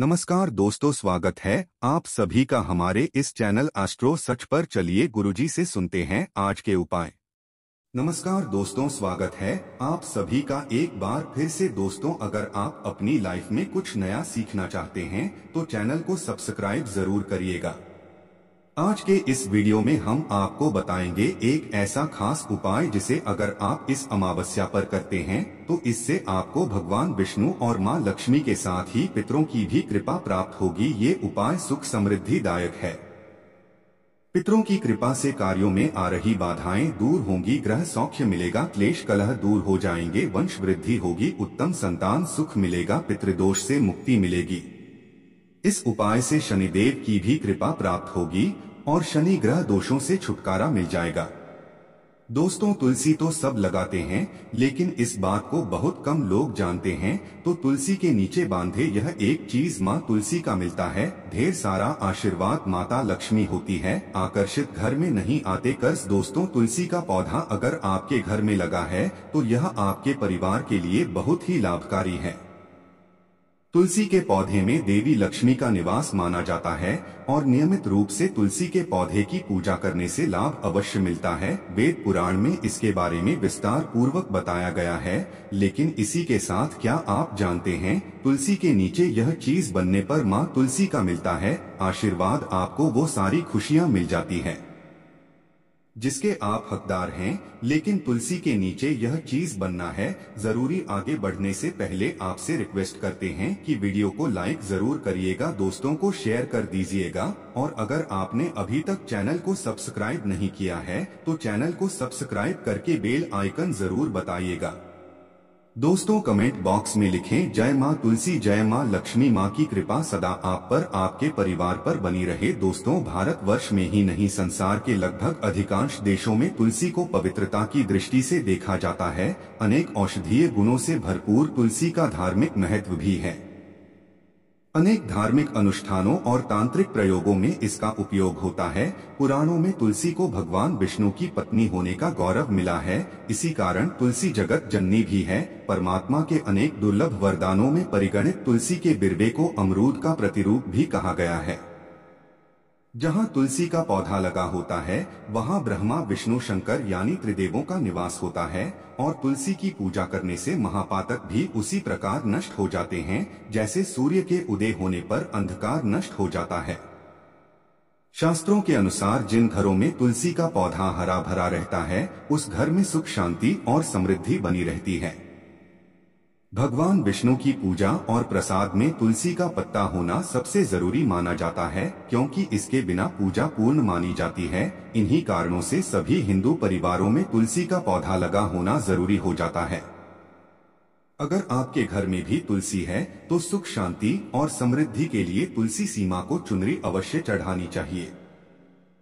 नमस्कार दोस्तों स्वागत है आप सभी का हमारे इस चैनल एस्ट्रो सच पर चलिए गुरुजी से सुनते हैं आज के उपाय नमस्कार दोस्तों स्वागत है आप सभी का एक बार फिर से दोस्तों अगर आप अपनी लाइफ में कुछ नया सीखना चाहते हैं तो चैनल को सब्सक्राइब जरूर करिएगा आज के इस वीडियो में हम आपको बताएंगे एक ऐसा खास उपाय जिसे अगर आप इस अमावस्या पर करते हैं तो इससे आपको भगवान विष्णु और माँ लक्ष्मी के साथ ही पितरों की भी कृपा प्राप्त होगी ये उपाय सुख समृद्धि दायक है पितरों की कृपा से कार्यों में आ रही बाधाएं दूर होंगी ग्रह सौख्य मिलेगा क्लेश कलह दूर हो जाएंगे वंश वृद्धि होगी उत्तम संतान सुख मिलेगा पितृदोष से मुक्ति मिलेगी इस उपाय से शनिदेव की भी कृपा प्राप्त होगी और शनि ग्रह दोषों से छुटकारा मिल जाएगा दोस्तों तुलसी तो सब लगाते हैं लेकिन इस बात को बहुत कम लोग जानते हैं तो तुलसी के नीचे बांधे यह एक चीज माँ तुलसी का मिलता है ढेर सारा आशीर्वाद माता लक्ष्मी होती है आकर्षित घर में नहीं आते कर्ज दोस्तों तुलसी का पौधा अगर आपके घर में लगा है तो यह आपके परिवार के लिए बहुत ही लाभकारी है तुलसी के पौधे में देवी लक्ष्मी का निवास माना जाता है और नियमित रूप से तुलसी के पौधे की पूजा करने से लाभ अवश्य मिलता है वेद पुराण में इसके बारे में विस्तार पूर्वक बताया गया है लेकिन इसी के साथ क्या आप जानते हैं तुलसी के नीचे यह चीज बनने पर माँ तुलसी का मिलता है आशीर्वाद आपको वो सारी खुशियाँ मिल जाती है जिसके आप हकदार हैं लेकिन तुलसी के नीचे यह चीज बनना है जरूरी आगे बढ़ने से पहले आपसे रिक्वेस्ट करते हैं कि वीडियो को लाइक जरूर करिएगा दोस्तों को शेयर कर दीजिएगा और अगर आपने अभी तक चैनल को सब्सक्राइब नहीं किया है तो चैनल को सब्सक्राइब करके बेल आइकन जरूर बताइएगा दोस्तों कमेंट बॉक्स में लिखें जय माँ तुलसी जय माँ लक्ष्मी माँ की कृपा सदा आप पर आपके परिवार पर बनी रहे दोस्तों भारत वर्ष में ही नहीं संसार के लगभग अधिकांश देशों में तुलसी को पवित्रता की दृष्टि से देखा जाता है अनेक औषधीय गुणों से भरपूर तुलसी का धार्मिक महत्व भी है अनेक धार्मिक अनुष्ठानों और तांत्रिक प्रयोगों में इसका उपयोग होता है पुराणों में तुलसी को भगवान विष्णु की पत्नी होने का गौरव मिला है इसी कारण तुलसी जगत जननी भी है परमात्मा के अनेक दुर्लभ वरदानों में परिगणित तुलसी के बिरवे को अमरूद का प्रतिरूप भी कहा गया है जहाँ तुलसी का पौधा लगा होता है वहाँ ब्रह्मा विष्णु शंकर यानी त्रिदेवों का निवास होता है और तुलसी की पूजा करने से महापातक भी उसी प्रकार नष्ट हो जाते हैं जैसे सूर्य के उदय होने पर अंधकार नष्ट हो जाता है शास्त्रों के अनुसार जिन घरों में तुलसी का पौधा हरा भरा रहता है उस घर में सुख शांति और समृद्धि बनी रहती है भगवान विष्णु की पूजा और प्रसाद में तुलसी का पत्ता होना सबसे जरूरी माना जाता है क्योंकि इसके बिना पूजा पूर्ण मानी जाती है इन्हीं कारणों से सभी हिंदू परिवारों में तुलसी का पौधा लगा होना जरूरी हो जाता है अगर आपके घर में भी तुलसी है तो सुख शांति और समृद्धि के लिए तुलसी सीमा को चुनरी अवश्य चढ़ानी चाहिए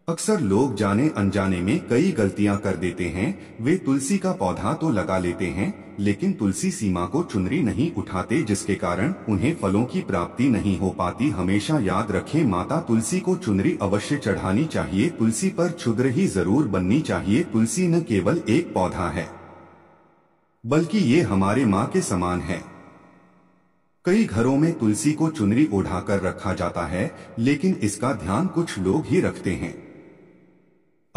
अक्सर लोग जाने अनजाने में कई गलतियां कर देते हैं वे तुलसी का पौधा तो लगा लेते हैं लेकिन तुलसी सीमा को चुनरी नहीं उठाते जिसके कारण उन्हें फलों की प्राप्ति नहीं हो पाती हमेशा याद रखें माता तुलसी को चुनरी अवश्य चढ़ानी चाहिए तुलसी पर छुद्र ही जरूर बननी चाहिए तुलसी न केवल एक पौधा है बल्कि ये हमारे माँ के समान है कई घरों में तुलसी को चुनरी ओढ़ाकर रखा जाता है लेकिन इसका ध्यान कुछ लोग ही रखते हैं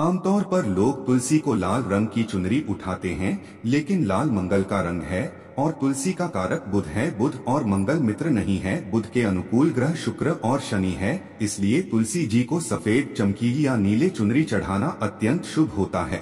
आमतौर पर लोग तुलसी को लाल रंग की चुनरी उठाते हैं लेकिन लाल मंगल का रंग है और तुलसी का कारक बुध है बुध और मंगल मित्र नहीं है बुध के अनुकूल ग्रह शुक्र और शनि है इसलिए तुलसी जी को सफेद चमकीली या नीले चुनरी चढ़ाना अत्यंत शुभ होता है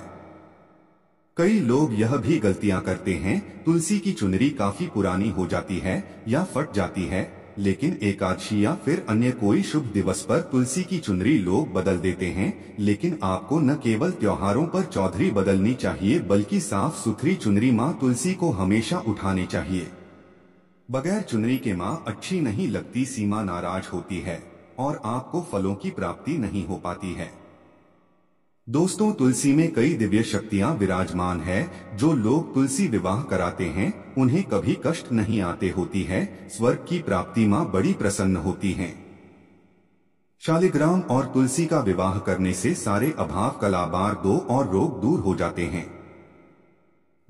कई लोग यह भी गलतियां करते हैं तुलसी की चुनरी काफी पुरानी हो जाती है या फट जाती है लेकिन एकादशी या फिर अन्य कोई शुभ दिवस पर तुलसी की चुनरी लोग बदल देते हैं लेकिन आपको न केवल त्योहारों पर चौधरी बदलनी चाहिए बल्कि साफ सुथरी चुनरी माँ तुलसी को हमेशा उठानी चाहिए बगैर चुनरी के माँ अच्छी नहीं लगती सीमा नाराज होती है और आपको फलों की प्राप्ति नहीं हो पाती है दोस्तों तुलसी में कई दिव्य शक्तियां विराजमान है जो लोग तुलसी विवाह कराते हैं उन्हें कभी कष्ट नहीं आते होती है स्वर्ग की प्राप्ति माँ बड़ी प्रसन्न होती है शालिग्राम और तुलसी का विवाह करने से सारे अभाव कलाबार दो और रोग दूर हो जाते हैं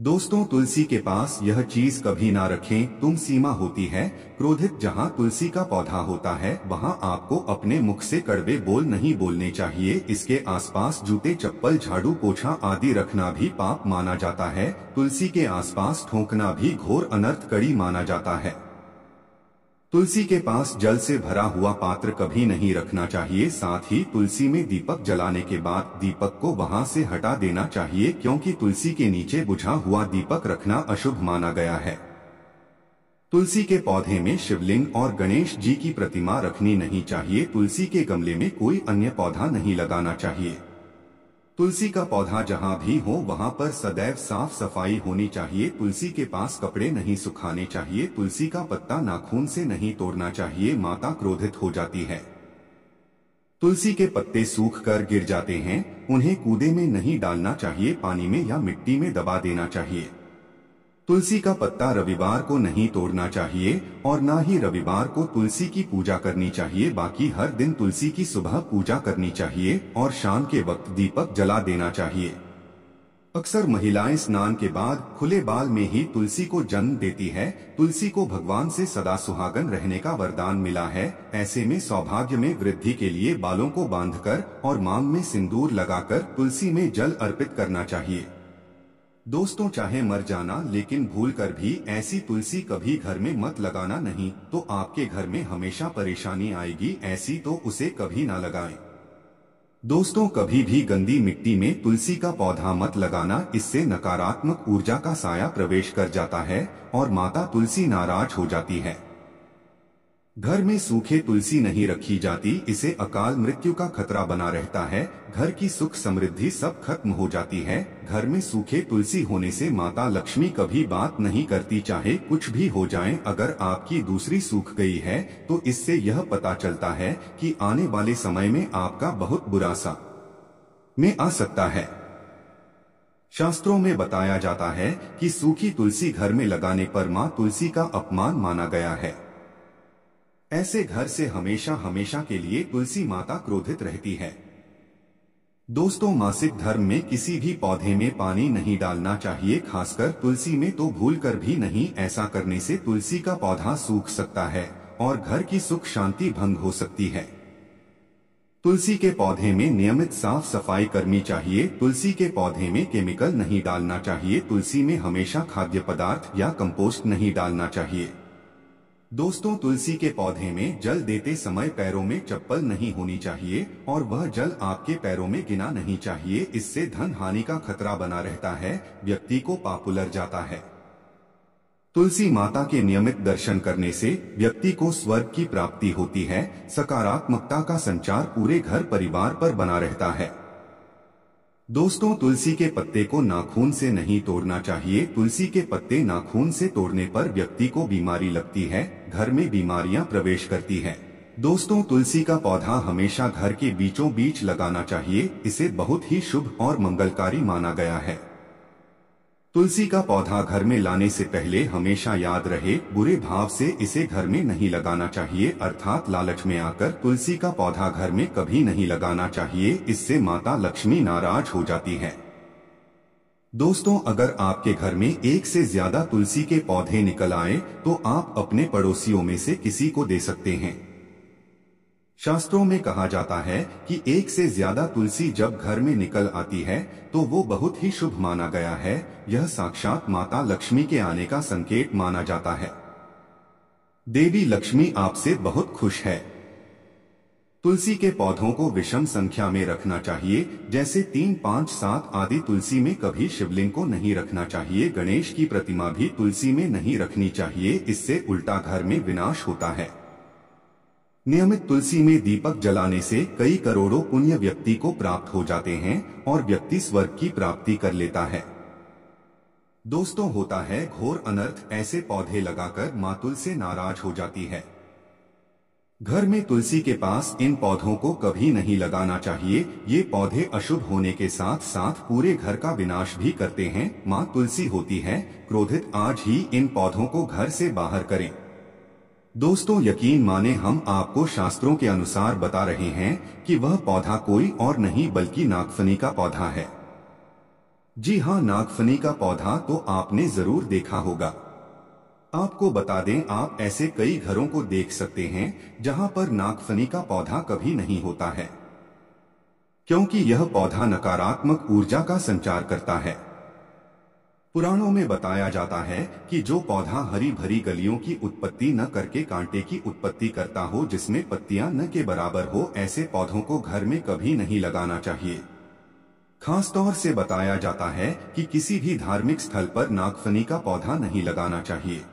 दोस्तों तुलसी के पास यह चीज कभी ना रखें तुम सीमा होती है क्रोधित जहां तुलसी का पौधा होता है वहां आपको अपने मुख से कड़वे बोल नहीं बोलने चाहिए इसके आसपास जूते चप्पल झाड़ू पोछा आदि रखना भी पाप माना जाता है तुलसी के आसपास ठोंकना भी घोर अनर्थ कड़ी माना जाता है तुलसी के पास जल से भरा हुआ पात्र कभी नहीं रखना चाहिए साथ ही तुलसी में दीपक जलाने के बाद दीपक को वहां से हटा देना चाहिए क्योंकि तुलसी के नीचे बुझा हुआ दीपक रखना अशुभ माना गया है तुलसी के पौधे में शिवलिंग और गणेश जी की प्रतिमा रखनी नहीं चाहिए तुलसी के गमले में कोई अन्य पौधा नहीं लगाना चाहिए तुलसी का पौधा जहां भी हो वहां पर सदैव साफ सफाई होनी चाहिए तुलसी के पास कपड़े नहीं सुखाने चाहिए तुलसी का पत्ता नाखून से नहीं तोड़ना चाहिए माता क्रोधित हो जाती है तुलसी के पत्ते सूख कर गिर जाते हैं उन्हें कूदे में नहीं डालना चाहिए पानी में या मिट्टी में दबा देना चाहिए तुलसी का पत्ता रविवार को नहीं तोड़ना चाहिए और ना ही रविवार को तुलसी की पूजा करनी चाहिए बाकी हर दिन तुलसी की सुबह पूजा करनी चाहिए और शाम के वक्त दीपक जला देना चाहिए अक्सर महिलाएं स्नान के बाद खुले बाल में ही तुलसी को जन्म देती है तुलसी को भगवान से सदा सुहागन रहने का वरदान मिला है ऐसे में सौभाग्य में वृद्धि के लिए बालों को बांधकर और मांग में सिंदूर लगाकर तुलसी में जल अर्पित करना चाहिए दोस्तों चाहे मर जाना लेकिन भूल कर भी ऐसी तुलसी कभी घर में मत लगाना नहीं तो आपके घर में हमेशा परेशानी आएगी ऐसी तो उसे कभी ना लगाएं। दोस्तों कभी भी गंदी मिट्टी में तुलसी का पौधा मत लगाना इससे नकारात्मक ऊर्जा का साया प्रवेश कर जाता है और माता तुलसी नाराज हो जाती है घर में सूखे तुलसी नहीं रखी जाती इसे अकाल मृत्यु का खतरा बना रहता है घर की सुख समृद्धि सब खत्म हो जाती है घर में सूखे तुलसी होने से माता लक्ष्मी कभी बात नहीं करती चाहे कुछ भी हो जाए अगर आपकी दूसरी सूख गई है तो इससे यह पता चलता है कि आने वाले समय में आपका बहुत बुरा सा में आ सकता है शास्त्रों में बताया जाता है की सूखी तुलसी घर में लगाने पर माँ तुलसी का अपमान माना गया है ऐसे घर से हमेशा हमेशा के लिए तुलसी माता क्रोधित रहती है दोस्तों मासिक धर्म में किसी भी पौधे में पानी नहीं डालना चाहिए खासकर तुलसी में तो भूल कर भी नहीं ऐसा करने से तुलसी का पौधा सूख सकता है और घर की सुख शांति भंग हो सकती है तुलसी के पौधे में नियमित साफ सफाई करनी चाहिए तुलसी के पौधे में केमिकल नहीं डालना चाहिए तुलसी में हमेशा खाद्य पदार्थ या कंपोस्ट नहीं डालना चाहिए दोस्तों तुलसी के पौधे में जल देते समय पैरों में चप्पल नहीं होनी चाहिए और वह जल आपके पैरों में गिना नहीं चाहिए इससे धन हानि का खतरा बना रहता है व्यक्ति को पापुलर जाता है तुलसी माता के नियमित दर्शन करने से व्यक्ति को स्वर्ग की प्राप्ति होती है सकारात्मकता का संचार पूरे घर परिवार पर बना रहता है दोस्तों तुलसी के पत्ते को नाखून से नहीं तोड़ना चाहिए तुलसी के पत्ते नाखून से तोड़ने पर व्यक्ति को बीमारी लगती है घर में बीमारियां प्रवेश करती है दोस्तों तुलसी का पौधा हमेशा घर के बीचों बीच लगाना चाहिए इसे बहुत ही शुभ और मंगलकारी माना गया है तुलसी का पौधा घर में लाने से पहले हमेशा याद रहे बुरे भाव से इसे घर में नहीं लगाना चाहिए अर्थात लालच में आकर तुलसी का पौधा घर में कभी नहीं लगाना चाहिए इससे माता लक्ष्मी नाराज हो जाती है दोस्तों अगर आपके घर में एक से ज्यादा तुलसी के पौधे निकल आए तो आप अपने पड़ोसियों में से किसी को दे सकते हैं शास्त्रों में कहा जाता है कि एक से ज्यादा तुलसी जब घर में निकल आती है तो वो बहुत ही शुभ माना गया है यह साक्षात माता लक्ष्मी के आने का संकेत माना जाता है देवी लक्ष्मी आपसे बहुत खुश है तुलसी के पौधों को विषम संख्या में रखना चाहिए जैसे तीन पाँच सात आदि तुलसी में कभी शिवलिंग को नहीं रखना चाहिए गणेश की प्रतिमा भी तुलसी में नहीं रखनी चाहिए इससे उल्टा घर में विनाश होता है नियमित तुलसी में दीपक जलाने से कई करोड़ों पुण्य व्यक्ति को प्राप्त हो जाते हैं और व्यक्ति स्वर्ग की प्राप्ति कर लेता है दोस्तों होता है घोर अनर्थ ऐसे पौधे लगाकर माँ तुलसी नाराज हो जाती है घर में तुलसी के पास इन पौधों को कभी नहीं लगाना चाहिए ये पौधे अशुभ होने के साथ साथ पूरे घर का विनाश भी करते हैं माँ तुलसी होती है क्रोधित आज ही इन पौधों को घर से बाहर करें दोस्तों यकीन माने हम आपको शास्त्रों के अनुसार बता रहे हैं कि वह पौधा कोई और नहीं बल्कि नागफनी का पौधा है जी हाँ नागफनी का पौधा तो आपने जरूर देखा होगा आपको बता दें आप ऐसे कई घरों को देख सकते हैं जहां पर नागफनी का पौधा कभी नहीं होता है क्योंकि यह पौधा नकारात्मक ऊर्जा का संचार करता है पुराणों में बताया जाता है कि जो पौधा हरी भरी गलियों की उत्पत्ति न करके कांटे की उत्पत्ति करता हो जिसमें पत्तियां न के बराबर हो ऐसे पौधों को घर में कभी नहीं लगाना चाहिए खास तौर से बताया जाता है कि किसी भी धार्मिक स्थल पर नागफनी का पौधा नहीं लगाना चाहिए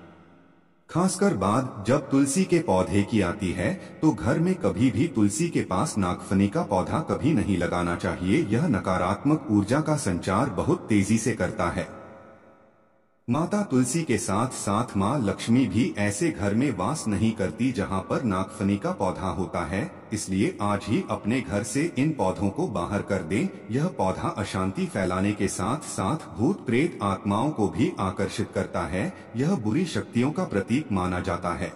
खासकर बाद जब तुलसी के पौधे की आती है तो घर में कभी भी तुलसी के पास नागफनी का पौधा कभी नहीं लगाना चाहिए यह नकारात्मक ऊर्जा का संचार बहुत तेजी से करता है माता तुलसी के साथ साथ माँ लक्ष्मी भी ऐसे घर में वास नहीं करती जहाँ पर नागफनी का पौधा होता है इसलिए आज ही अपने घर से इन पौधों को बाहर कर दें। यह पौधा अशांति फैलाने के साथ साथ भूत प्रेत आत्माओं को भी आकर्षित करता है यह बुरी शक्तियों का प्रतीक माना जाता है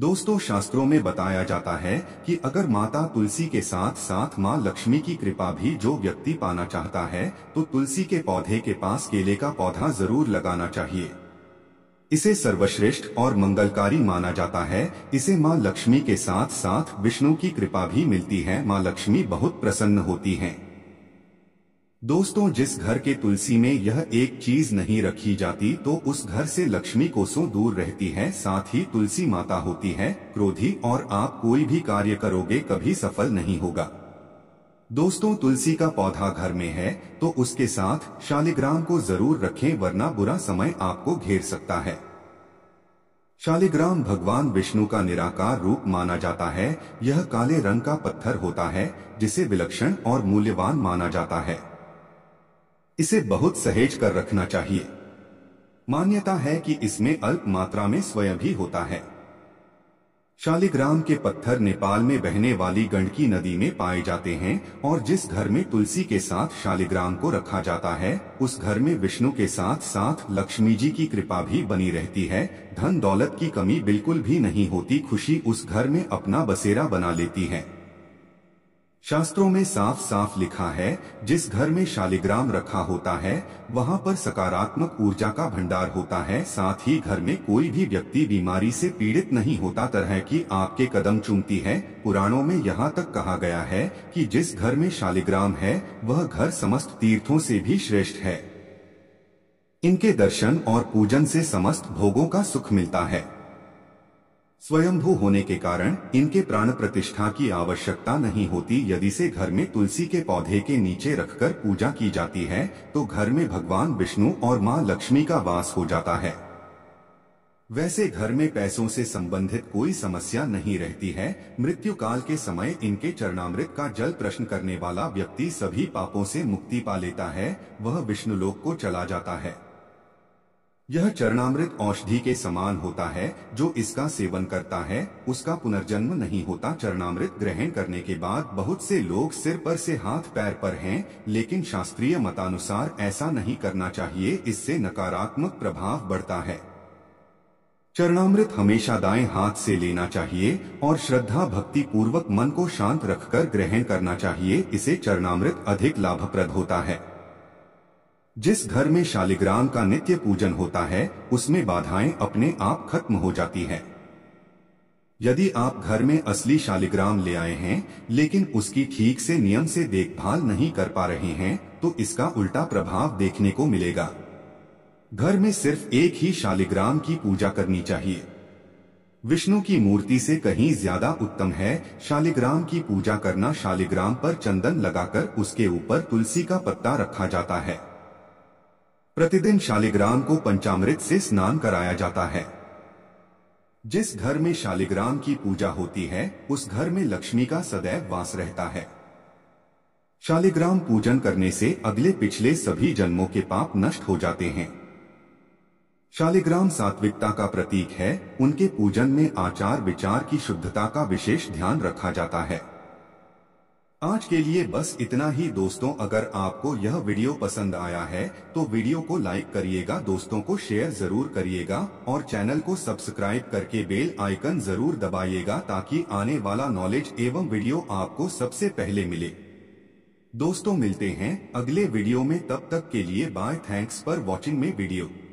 दोस्तों शास्त्रों में बताया जाता है कि अगर माता तुलसी के साथ साथ माँ लक्ष्मी की कृपा भी जो व्यक्ति पाना चाहता है तो तुलसी के पौधे के पास केले का पौधा जरूर लगाना चाहिए इसे सर्वश्रेष्ठ और मंगलकारी माना जाता है इसे माँ लक्ष्मी के साथ साथ विष्णु की कृपा भी मिलती है माँ लक्ष्मी बहुत प्रसन्न होती हैं। दोस्तों जिस घर के तुलसी में यह एक चीज नहीं रखी जाती तो उस घर से लक्ष्मी कोसों दूर रहती है साथ ही तुलसी माता होती है क्रोधी और आप कोई भी कार्य करोगे कभी सफल नहीं होगा दोस्तों तुलसी का पौधा घर में है तो उसके साथ शालिग्राम को जरूर रखें वरना बुरा समय आपको घेर सकता है शालिग्राम भगवान विष्णु का निराकार रूप माना जाता है यह काले रंग का पत्थर होता है जिसे विलक्षण और मूल्यवान माना जाता है इसे बहुत सहेज कर रखना चाहिए मान्यता है कि इसमें अल्प मात्रा में स्वयं भी होता है शालिग्राम के पत्थर नेपाल में बहने वाली गंडकी नदी में पाए जाते हैं और जिस घर में तुलसी के साथ शालिग्राम को रखा जाता है उस घर में विष्णु के साथ साथ लक्ष्मी जी की कृपा भी बनी रहती है धन दौलत की कमी बिल्कुल भी नहीं होती खुशी उस घर में अपना बसेरा बना लेती है शास्त्रों में साफ साफ लिखा है जिस घर में शालिग्राम रखा होता है वहां पर सकारात्मक ऊर्जा का भंडार होता है साथ ही घर में कोई भी व्यक्ति बीमारी से पीड़ित नहीं होता तरह की आपके कदम चूमती है पुराणों में यहाँ तक कहा गया है कि जिस घर में शालिग्राम है वह घर समस्त तीर्थों से भी श्रेष्ठ है इनके दर्शन और पूजन से समस्त भोगों का सुख मिलता है स्वयंभू होने के कारण इनके प्राण प्रतिष्ठा की आवश्यकता नहीं होती यदि से घर में तुलसी के पौधे के नीचे रखकर पूजा की जाती है तो घर में भगवान विष्णु और माँ लक्ष्मी का वास हो जाता है वैसे घर में पैसों से संबंधित कोई समस्या नहीं रहती है मृत्यु काल के समय इनके चरणामृत का जल प्रश्न करने वाला व्यक्ति सभी पापों से मुक्ति पा लेता है वह विष्णुलोक को चला जाता है यह चरणामृत औषधि के समान होता है जो इसका सेवन करता है उसका पुनर्जन्म नहीं होता चरणामृत ग्रहण करने के बाद बहुत से लोग सिर पर से हाथ पैर पर हैं, लेकिन शास्त्रीय मतानुसार ऐसा नहीं करना चाहिए इससे नकारात्मक प्रभाव बढ़ता है चरणामृत हमेशा दाएं हाथ से लेना चाहिए और श्रद्धा भक्ति पूर्वक मन को शांत रखकर ग्रहण करना चाहिए इसे चरणामृत अधिक लाभप्रद होता है जिस घर में शालिग्राम का नित्य पूजन होता है उसमें बाधाएं अपने आप खत्म हो जाती हैं। यदि आप घर में असली शालिग्राम ले आए हैं लेकिन उसकी ठीक से नियम से देखभाल नहीं कर पा रहे हैं तो इसका उल्टा प्रभाव देखने को मिलेगा घर में सिर्फ एक ही शालिग्राम की पूजा करनी चाहिए विष्णु की मूर्ति से कहीं ज्यादा उत्तम है शालिग्राम की पूजा करना शालिग्राम पर चंदन लगाकर उसके ऊपर तुलसी का पत्ता रखा जाता है प्रतिदिन शालिग्राम को पंचामृत से स्नान कराया जाता है जिस घर में शालिग्राम की पूजा होती है उस घर में लक्ष्मी का सदैव वास रहता है शालिग्राम पूजन करने से अगले पिछले सभी जन्मों के पाप नष्ट हो जाते हैं शालिग्राम सात्विकता का प्रतीक है उनके पूजन में आचार विचार की शुद्धता का विशेष ध्यान रखा जाता है आज के लिए बस इतना ही दोस्तों अगर आपको यह वीडियो पसंद आया है तो वीडियो को लाइक करिएगा दोस्तों को शेयर जरूर करिएगा और चैनल को सब्सक्राइब करके बेल आइकन जरूर दबाइएगा ताकि आने वाला नॉलेज एवं वीडियो आपको सबसे पहले मिले दोस्तों मिलते हैं अगले वीडियो में तब तक के लिए बाय थैंक्स फॉर वॉचिंग में वीडियो